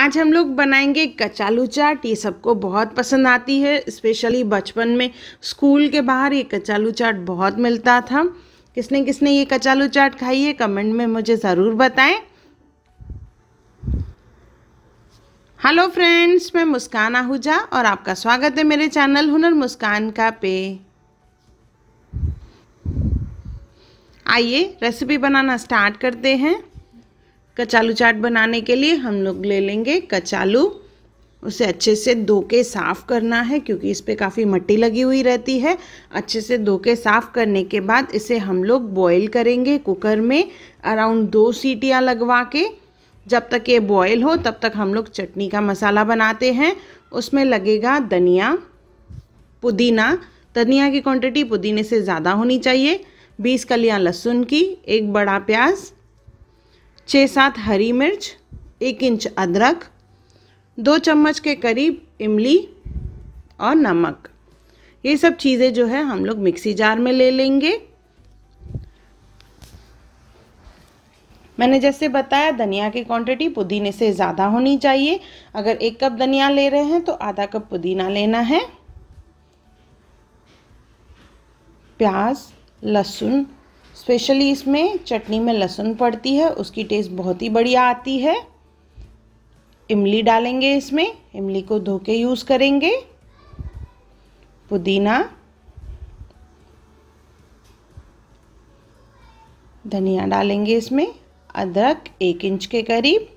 आज हम लोग बनाएंगे कचालू चाट ये सबको बहुत पसंद आती है स्पेशली बचपन में स्कूल के बाहर ये कचालू चाट बहुत मिलता था किसने किसने ये कचालू चाट खाई है कमेंट में मुझे ज़रूर बताएं हेलो फ्रेंड्स मैं मुस्कान आहूजा और आपका स्वागत है मेरे चैनल हुनर मुस्कान का पे आइए रेसिपी बनाना स्टार्ट करते हैं कचालू चाट बनाने के लिए हम लोग ले लेंगे कचालू उसे अच्छे से धो के साफ़ करना है क्योंकि इस पर काफ़ी मट्टी लगी हुई रहती है अच्छे से धो के साफ़ करने के बाद इसे हम लोग बॉयल करेंगे कुकर में अराउंड दो सीटियाँ लगवा के जब तक ये बॉयल हो तब तक हम लोग चटनी का मसाला बनाते हैं उसमें लगेगा धनिया पुदीना धनिया की क्वांटिटी पुदीने से ज़्यादा होनी चाहिए बीस कलियाँ लहसुन की एक बड़ा प्याज़ छः सात हरी मिर्च एक इंच अदरक दो चम्मच के करीब इमली और नमक ये सब चीज़ें जो है हम लोग मिक्सी जार में ले लेंगे मैंने जैसे बताया धनिया की क्वांटिटी पुदीने से ज़्यादा होनी चाहिए अगर एक कप धनिया ले रहे हैं तो आधा कप पुदीना लेना है प्याज लहसुन स्पेशली इसमें चटनी में लहसुन पड़ती है उसकी टेस्ट बहुत ही बढ़िया आती है इमली डालेंगे इसमें इमली को धो के यूज़ करेंगे पुदीना धनिया डालेंगे इसमें अदरक एक इंच के करीब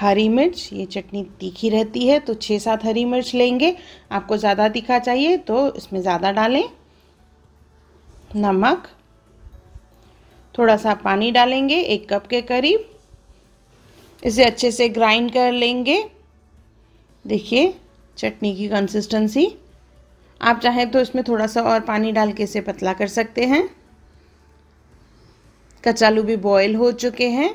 हरी मिर्च ये चटनी तीखी रहती है तो छः सात हरी मिर्च लेंगे आपको ज़्यादा तीखा चाहिए तो इसमें ज़्यादा डालें नमक थोड़ा सा पानी डालेंगे एक कप के करीब इसे अच्छे से ग्राइंड कर लेंगे देखिए चटनी की कंसिस्टेंसी आप चाहें तो इसमें थोड़ा सा और पानी डाल के इसे पतला कर सकते हैं कचालू भी बॉयल हो चुके हैं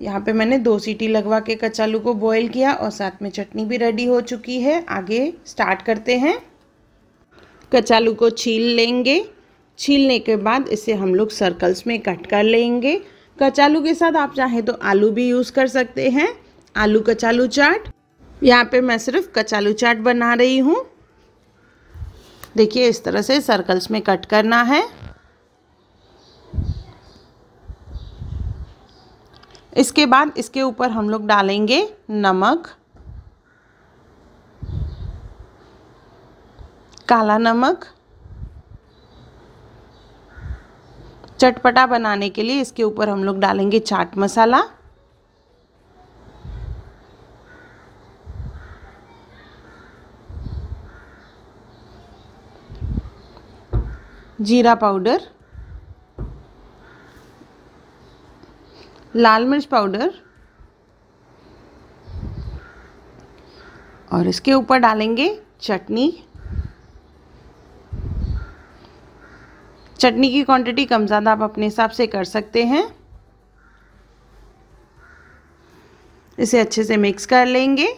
यहाँ पे मैंने दो सीटी लगवा के कचालू को बॉईल किया और साथ में चटनी भी रेडी हो चुकी है आगे स्टार्ट करते हैं कचालू को छील लेंगे छीलने के बाद इसे हम लोग सर्कल्स में कट कर लेंगे कचालू के साथ आप चाहें तो आलू भी यूज़ कर सकते हैं आलू कचालू चाट यहाँ पे मैं सिर्फ कचालू चाट बना रही हूँ देखिए इस तरह से सर्कल्स में कट करना है इसके बाद इसके ऊपर हम लोग डालेंगे नमक काला नमक चटपटा बनाने के लिए इसके ऊपर हम लोग डालेंगे चाट मसाला जीरा पाउडर लाल मिर्च पाउडर और इसके ऊपर डालेंगे चटनी चटनी की क्वांटिटी कम ज़्यादा आप अपने हिसाब से कर सकते हैं इसे अच्छे से मिक्स कर लेंगे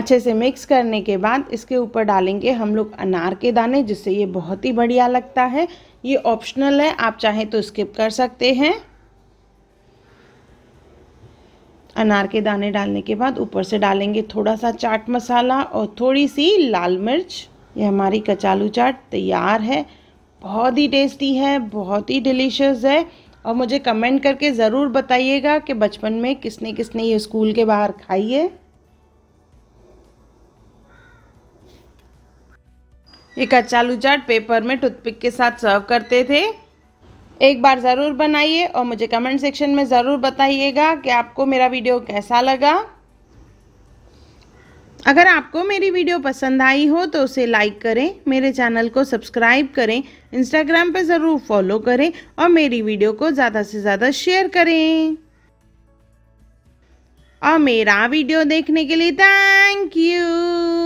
अच्छे से मिक्स करने के बाद इसके ऊपर डालेंगे हम लोग अनार के दाने जिससे ये बहुत ही बढ़िया लगता है ये ऑप्शनल है आप चाहें तो स्किप कर सकते हैं अनार के दाने डालने के बाद ऊपर से डालेंगे थोड़ा सा चाट मसाला और थोड़ी सी लाल मिर्च ये हमारी कचालू चाट तैयार है बहुत ही टेस्टी है बहुत ही डिलीशियस है और मुझे कमेंट करके ज़रूर बताइएगा कि बचपन में किसने किसने ये स्कूल के बाहर खाई है ये कचालू चाट पेपर में टूथपिक के साथ सर्व करते थे एक बार ज़रूर बनाइए और मुझे कमेंट सेक्शन में ज़रूर बताइएगा कि आपको मेरा वीडियो कैसा लगा अगर आपको मेरी वीडियो पसंद आई हो तो उसे लाइक करें मेरे चैनल को सब्सक्राइब करें इंस्टाग्राम पर ज़रूर फॉलो करें और मेरी वीडियो को ज़्यादा से ज़्यादा शेयर करें और मेरा वीडियो देखने के लिए थैंक यू